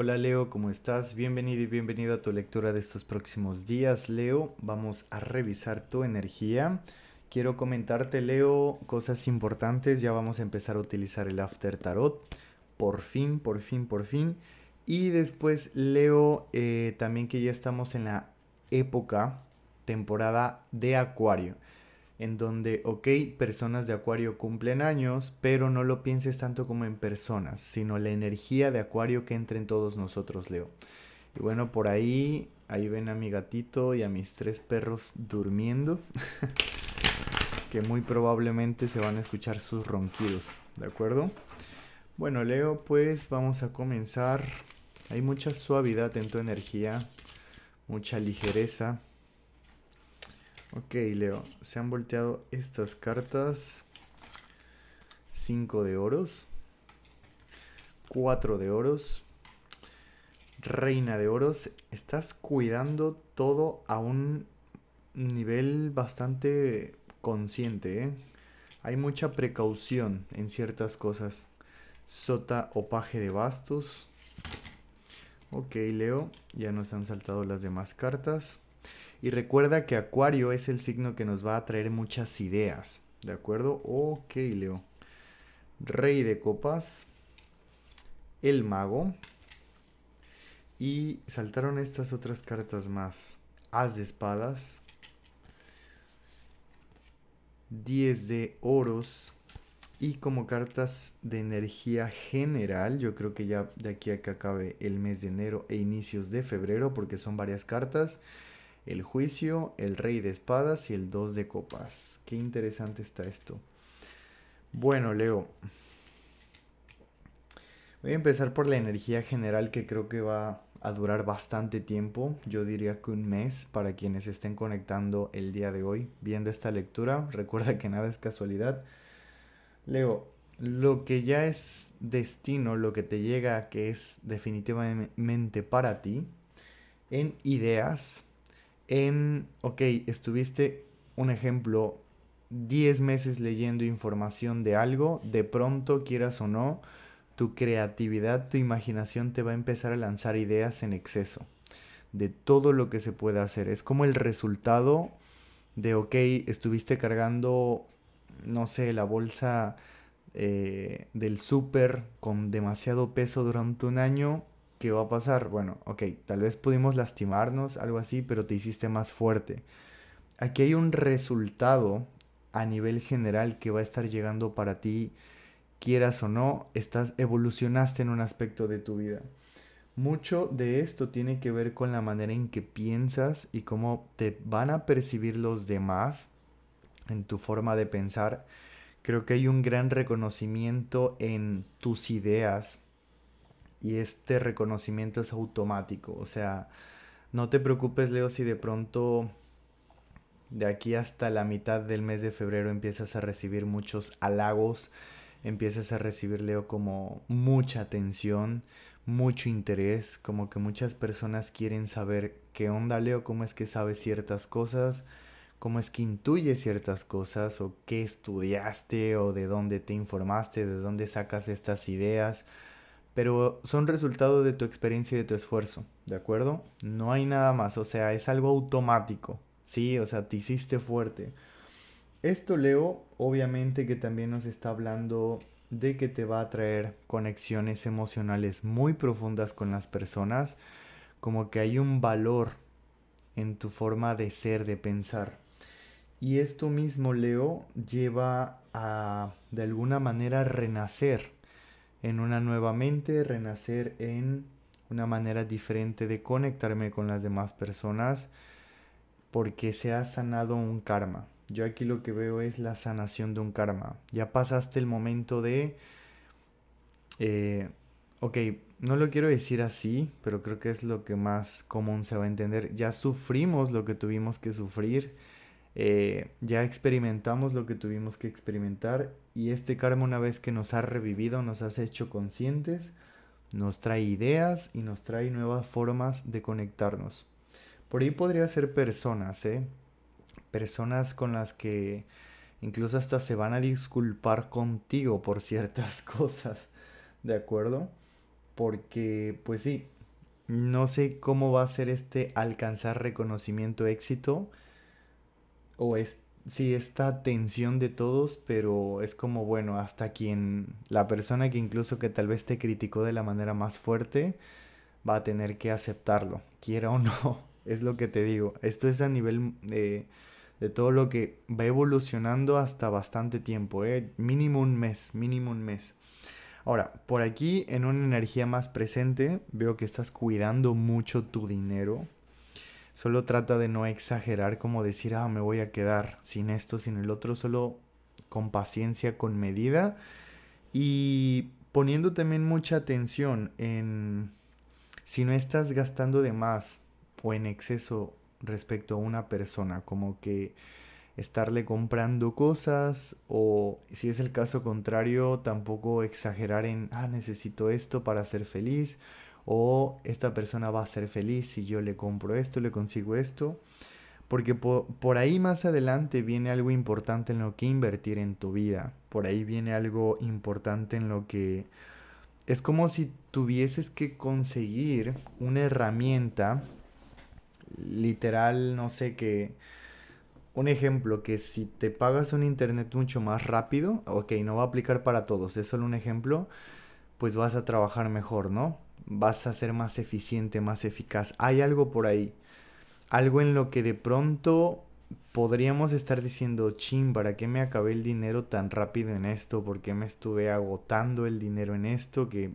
Hola Leo, ¿cómo estás? Bienvenido y bienvenido a tu lectura de estos próximos días, Leo. Vamos a revisar tu energía. Quiero comentarte, Leo, cosas importantes. Ya vamos a empezar a utilizar el After Tarot. Por fin, por fin, por fin. Y después, Leo, eh, también que ya estamos en la época, temporada de Acuario en donde, ok, personas de Acuario cumplen años, pero no lo pienses tanto como en personas, sino la energía de Acuario que entra en todos nosotros, Leo. Y bueno, por ahí, ahí ven a mi gatito y a mis tres perros durmiendo, que muy probablemente se van a escuchar sus ronquidos, ¿de acuerdo? Bueno, Leo, pues vamos a comenzar. Hay mucha suavidad en tu energía, mucha ligereza Ok, Leo. Se han volteado estas cartas. 5 de oros. 4 de oros. Reina de oros. Estás cuidando todo a un nivel bastante consciente. ¿eh? Hay mucha precaución en ciertas cosas. Sota o paje de bastos. Ok, Leo. Ya nos han saltado las demás cartas. Y recuerda que Acuario es el signo que nos va a traer muchas ideas. ¿De acuerdo? Ok, Leo. Rey de copas. El mago. Y saltaron estas otras cartas más. As de espadas. 10 de oros. Y como cartas de energía general, yo creo que ya de aquí a que acabe el mes de enero e inicios de febrero, porque son varias cartas el juicio, el rey de espadas y el dos de copas. Qué interesante está esto. Bueno, Leo. Voy a empezar por la energía general que creo que va a durar bastante tiempo, yo diría que un mes para quienes estén conectando el día de hoy viendo esta lectura. Recuerda que nada es casualidad. Leo, lo que ya es destino, lo que te llega, que es definitivamente para ti, en ideas, en, ok, estuviste un ejemplo 10 meses leyendo información de algo, de pronto, quieras o no, tu creatividad, tu imaginación te va a empezar a lanzar ideas en exceso de todo lo que se puede hacer. Es como el resultado de, ok, estuviste cargando, no sé, la bolsa eh, del súper con demasiado peso durante un año, ¿qué va a pasar? Bueno, ok, tal vez pudimos lastimarnos, algo así, pero te hiciste más fuerte. Aquí hay un resultado a nivel general que va a estar llegando para ti, quieras o no, estás evolucionaste en un aspecto de tu vida. Mucho de esto tiene que ver con la manera en que piensas y cómo te van a percibir los demás en tu forma de pensar. Creo que hay un gran reconocimiento en tus ideas, y este reconocimiento es automático. O sea, no te preocupes, Leo, si de pronto de aquí hasta la mitad del mes de febrero empiezas a recibir muchos halagos, empiezas a recibir, Leo, como mucha atención, mucho interés, como que muchas personas quieren saber qué onda, Leo, cómo es que sabes ciertas cosas, cómo es que intuye ciertas cosas, o qué estudiaste, o de dónde te informaste, de dónde sacas estas ideas pero son resultado de tu experiencia y de tu esfuerzo, ¿de acuerdo? No hay nada más, o sea, es algo automático, ¿sí? O sea, te hiciste fuerte. Esto, Leo, obviamente que también nos está hablando de que te va a traer conexiones emocionales muy profundas con las personas, como que hay un valor en tu forma de ser, de pensar. Y esto mismo, Leo, lleva a, de alguna manera, renacer en una nueva mente, renacer en una manera diferente de conectarme con las demás personas porque se ha sanado un karma. Yo aquí lo que veo es la sanación de un karma. Ya pasaste el momento de... Eh, ok, no lo quiero decir así, pero creo que es lo que más común se va a entender. Ya sufrimos lo que tuvimos que sufrir, eh, ya experimentamos lo que tuvimos que experimentar y este karma una vez que nos ha revivido, nos has hecho conscientes, nos trae ideas y nos trae nuevas formas de conectarnos. Por ahí podría ser personas, ¿eh? Personas con las que incluso hasta se van a disculpar contigo por ciertas cosas, ¿de acuerdo? Porque, pues sí, no sé cómo va a ser este alcanzar reconocimiento éxito o este sí, esta tensión de todos, pero es como, bueno, hasta quien, la persona que incluso que tal vez te criticó de la manera más fuerte, va a tener que aceptarlo, quiera o no, es lo que te digo. Esto es a nivel mm, de, de todo lo que va evolucionando hasta bastante tiempo, ¿eh? mínimo un mes, mínimo un mes. Ahora, por aquí en una energía más presente, veo que estás cuidando mucho tu dinero Solo trata de no exagerar como decir, ah, me voy a quedar sin esto, sin el otro, solo con paciencia, con medida y poniendo también mucha atención en si no estás gastando de más o en exceso respecto a una persona, como que estarle comprando cosas o si es el caso contrario, tampoco exagerar en, ah, necesito esto para ser feliz o esta persona va a ser feliz si yo le compro esto, le consigo esto. Porque por, ahí más adelante viene algo importante en lo que invertir en tu vida. Por ahí viene algo importante en lo que... Es como si tuvieses que conseguir una herramienta literal, no sé qué... Un ejemplo, que si te pagas un internet mucho más rápido, ok, no va a aplicar para todos, es solo un ejemplo, pues vas a trabajar mejor, ¿no? vas a ser más eficiente, más eficaz. Hay algo por ahí, algo en lo que de pronto podríamos estar diciendo, chin, ¿para qué me acabé el dinero tan rápido en esto? ¿Por qué me estuve agotando el dinero en esto? Que,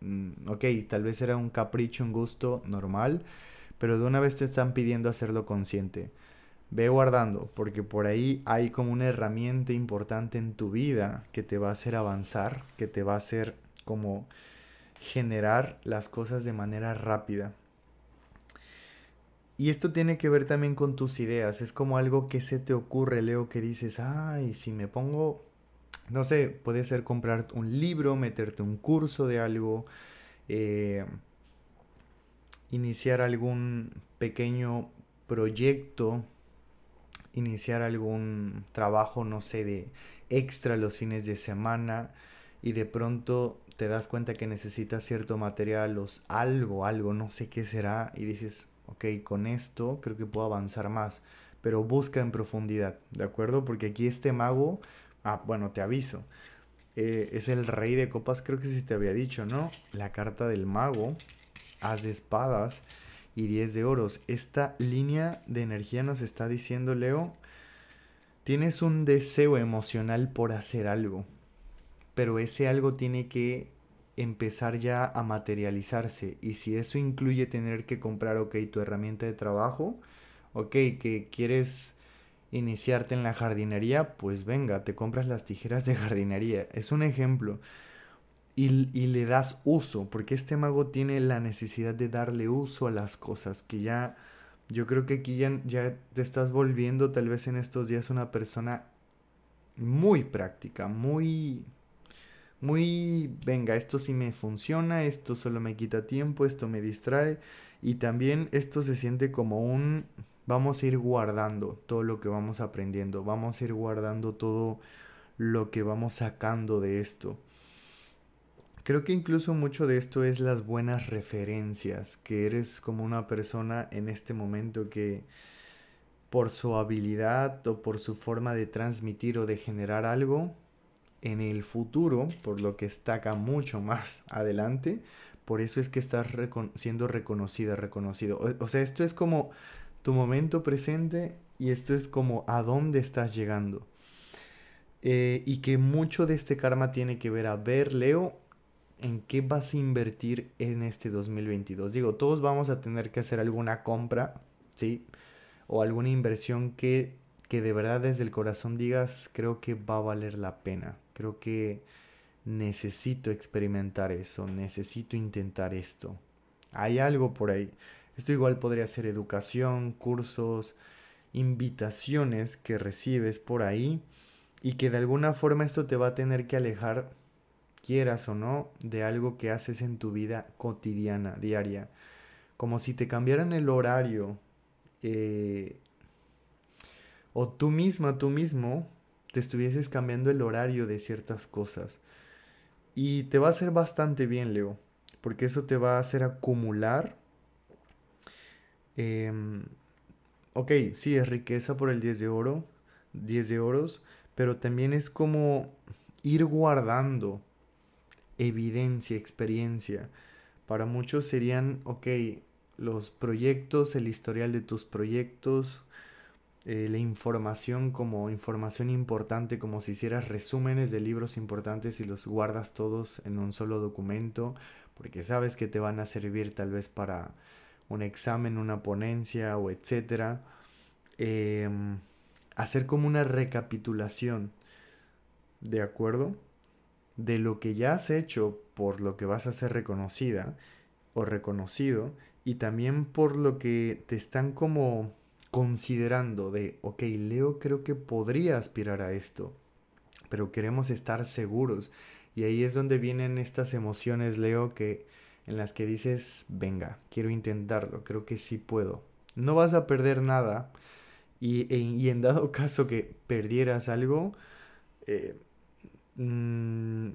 mm, ok, tal vez era un capricho, un gusto normal, pero de una vez te están pidiendo hacerlo consciente. Ve guardando, porque por ahí hay como una herramienta importante en tu vida que te va a hacer avanzar, que te va a hacer como generar las cosas de manera rápida. Y esto tiene que ver también con tus ideas, es como algo que se te ocurre, Leo, que dices, ay, si me pongo, no sé, puede ser comprar un libro, meterte un curso de algo, eh, iniciar algún pequeño proyecto, iniciar algún trabajo, no sé, de extra los fines de semana, y de pronto te das cuenta que necesitas cierto material o algo, algo, no sé qué será, y dices, ok, con esto creo que puedo avanzar más, pero busca en profundidad, ¿de acuerdo? Porque aquí este mago, ah, bueno, te aviso, eh, es el rey de copas, creo que sí te había dicho, ¿no? La carta del mago, haz de espadas y diez de oros. Esta línea de energía nos está diciendo, Leo, tienes un deseo emocional por hacer algo, pero ese algo tiene que empezar ya a materializarse. Y si eso incluye tener que comprar, ok, tu herramienta de trabajo, ok, que quieres iniciarte en la jardinería, pues venga, te compras las tijeras de jardinería. Es un ejemplo. Y, le das uso, porque este mago tiene la necesidad de darle uso a las cosas, que ya, yo creo que aquí ya, ya te estás volviendo tal vez en estos días una persona muy práctica, muy muy, venga, esto sí me funciona, esto solo me quita tiempo, esto me distrae y también esto se siente como un, vamos a ir guardando todo lo que vamos aprendiendo, vamos a ir guardando todo lo que vamos sacando de esto. Creo que incluso mucho de esto es las buenas referencias, que eres como una persona en este momento que por su habilidad o por su forma de transmitir o de generar algo, en el futuro, por lo que está acá mucho más adelante, por eso es que estás siendo reconocida, reconocido. O, sea, esto es como tu momento presente y esto es como a dónde estás llegando. Eh, y que mucho de este karma tiene que ver a ver, Leo, en qué vas a invertir en este 2022. Digo, todos vamos a tener que hacer alguna compra, ¿sí? O alguna inversión que, que de verdad desde el corazón digas, creo que va a valer la pena. Creo que necesito experimentar eso, necesito intentar esto. Hay algo por ahí. Esto igual podría ser educación, cursos, invitaciones que recibes por ahí y que de alguna forma esto te va a tener que alejar, quieras o no, de algo que haces en tu vida cotidiana, diaria. Como si te cambiaran el horario eh, o tú misma, tú mismo te estuvieses cambiando el horario de ciertas cosas. Y te va a hacer bastante bien, Leo, porque eso te va a hacer acumular. Em, ok, sí, es riqueza por el 10 de oro, 10 de oros, pero también es como ir guardando evidencia, experiencia. Para muchos serían, ok, los proyectos, el historial de tus proyectos, eh, la información como información importante, como si hicieras resúmenes de libros importantes y los guardas todos en un solo documento, porque sabes que te van a servir tal vez para un examen, una ponencia o etcétera. Em, hacer como una recapitulación, ¿de acuerdo? De lo que ya has hecho por lo que vas a ser reconocida o reconocido y también por lo que te están como considerando de, ok, Leo creo que podría aspirar a esto, pero queremos estar seguros. Y ahí es donde vienen estas emociones, Leo, que en las que dices, venga, quiero intentarlo, creo que sí puedo. No vas a perder nada y, e, en dado caso que perdieras algo, eh, mm,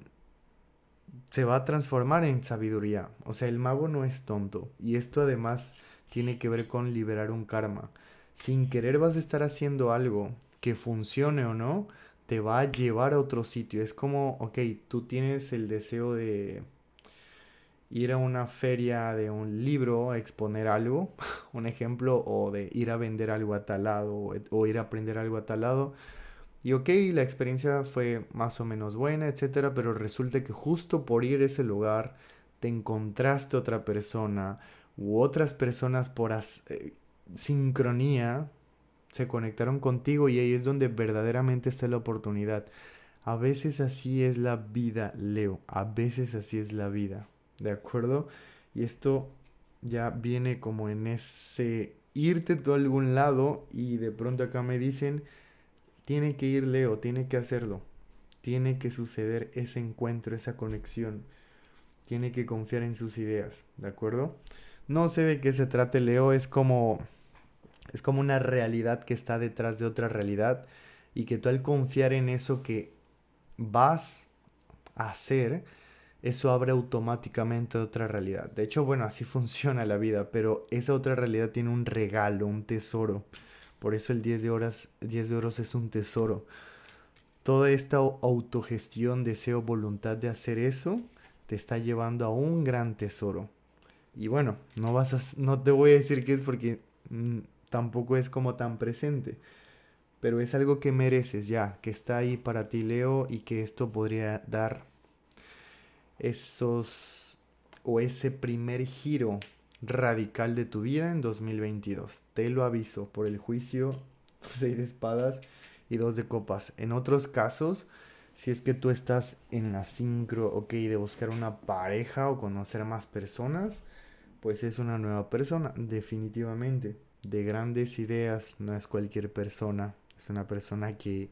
se va a transformar en sabiduría. O sea, el mago no es tonto y esto además tiene que ver con liberar un karma sin querer vas a estar haciendo algo que funcione o no, te va a llevar a otro sitio. Es como, ok, tú tienes el deseo de ir a una feria de un libro exponer algo, un ejemplo, o de ir a vender algo a tal lado, o, ir a aprender algo a tal lado. Y ok, la experiencia fue más o menos buena, etcétera, pero resulta que justo por ir a ese lugar te encontraste otra persona u otras personas por eh, sincronía se conectaron contigo y ahí es donde verdaderamente está la oportunidad. A veces así es la vida, Leo. A veces así es la vida. ¿De acuerdo? Y esto ya viene como en ese irte tú a algún lado y de pronto acá me dicen, tiene que ir Leo, tiene que hacerlo. Tiene que suceder ese encuentro, esa conexión. Tiene que confiar en sus ideas, ¿de acuerdo? No sé de qué se trate, Leo. Es como. Es como una realidad que está detrás de otra realidad. Y que tú al confiar en eso que vas a hacer, eso abre automáticamente otra realidad. De hecho, bueno, así funciona la vida, pero esa otra realidad tiene un regalo, un tesoro. Por eso el 10 de, horas, 10 de oros es un tesoro. Toda esta autogestión, deseo, voluntad de hacer eso, te está llevando a un gran tesoro. Y bueno, no, vas a, no te voy a decir qué es porque mm, tampoco es como tan presente. Pero es algo que mereces ya, que está ahí para ti, Leo, y que esto podría dar esos o ese primer giro radical de tu vida en 2022. Te lo aviso por el juicio seis de espadas y dos de copas. En otros casos, si es que tú estás en la sincro, ok, de buscar una pareja o conocer más personas, pues es una nueva persona, definitivamente, de grandes ideas, no es cualquier persona, es una persona que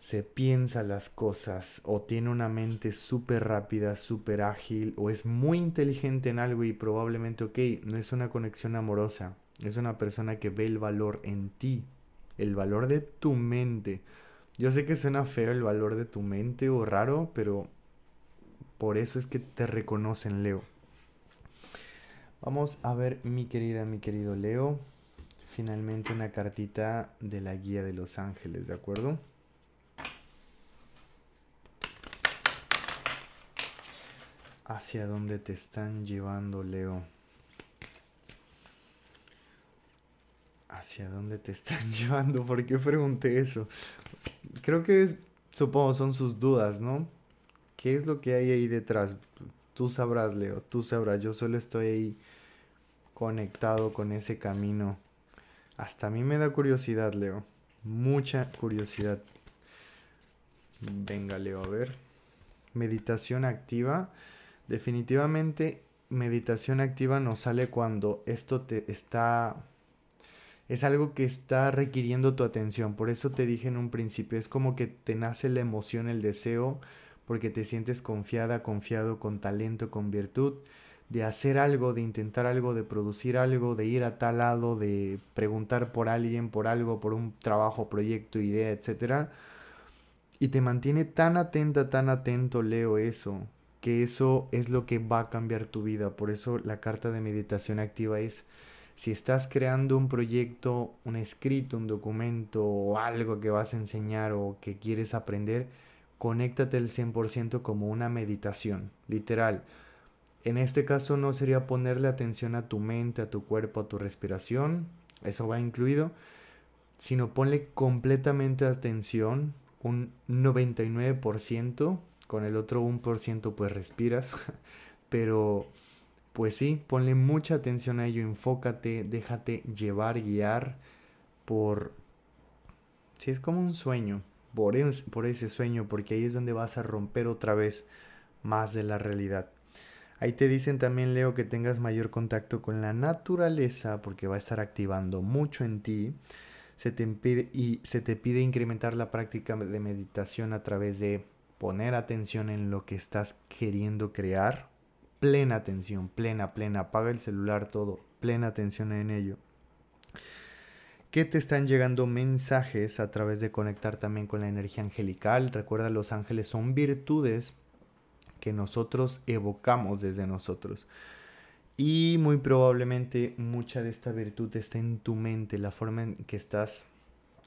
se piensa las cosas o tiene una mente súper rápida, súper ágil o es muy inteligente en algo y probablemente, ok, no es una conexión amorosa, es una persona que ve el valor en ti, el valor de tu mente. Yo sé que suena feo el valor de tu mente o raro, pero por eso es que te reconocen, Leo Vamos a ver, mi querida, mi querido Leo. Finalmente una cartita de la guía de los ángeles, ¿de acuerdo? hacia dónde te están llevando, Leo. Hacia dónde te están llevando, ¿por qué pregunté eso? Creo que supongo son sus dudas, ¿no? ¿Qué es lo que hay ahí detrás? Tú sabrás, Leo, tú sabrás, yo solo estoy ahí conectado con ese camino. Hasta a mí me da curiosidad, Leo. Mucha curiosidad. Venga, Leo, a ver. Meditación activa. Definitivamente, meditación activa nos sale cuando esto te está... Es algo que está requiriendo tu atención. Por eso te dije en un principio, es como que te nace la emoción, el deseo, porque te sientes confiada, confiado, con talento, con virtud de hacer algo, de intentar algo, de producir algo, de ir a tal lado, de preguntar por alguien, por algo, por un trabajo, proyecto, idea, etc. Y te mantiene tan atenta, tan atento, Leo, eso, que eso es lo que va a cambiar tu vida. Por eso la carta de meditación activa es, si estás creando un proyecto, un escrito, un documento o algo que vas a enseñar o que quieres aprender, conéctate el 100% como una meditación, literal en este caso no sería ponerle atención a tu mente, a tu cuerpo, a tu respiración, eso va incluido, sino ponle completamente atención, un 99%, con el otro 1% pues respiras, pero pues sí, ponle mucha atención a ello, enfócate, déjate llevar, guiar por... Si es como un sueño, por ese sueño, porque ahí es donde vas a romper otra vez más de la realidad. Ahí te dicen también, Leo, que tengas mayor contacto con la naturaleza porque va a estar activando mucho en ti. Se te y se te pide incrementar la práctica de meditación a través de poner atención en lo que estás queriendo crear. Plena atención, plena, plena. Apaga el celular todo. Plena atención en ello. Que te están llegando mensajes a través de conectar también con la energía angelical. Recuerda, los ángeles son virtudes que nosotros evocamos desde nosotros. Y muy probablemente mucha de esta virtud está en tu mente, la forma en que estás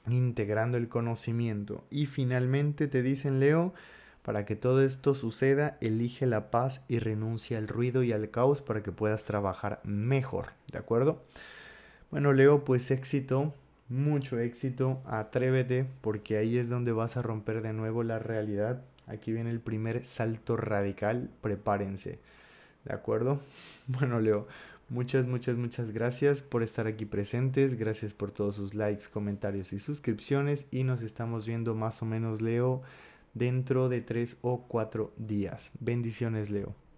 integrando el conocimiento. Y finalmente te dicen, Leo, para que todo esto suceda, elige la paz y renuncia al ruido y al caos para que puedas trabajar mejor, ¿de acuerdo? Bueno, Leo, pues éxito, mucho éxito, atrévete, porque ahí es donde vas a romper de nuevo la realidad Aquí viene el primer salto radical, prepárense. ¿De acuerdo? Bueno, Leo, muchas, muchas, muchas gracias por estar aquí presentes, gracias por todos sus likes, comentarios y suscripciones y nos estamos viendo más o menos, Leo, dentro de tres o cuatro días. Bendiciones, Leo.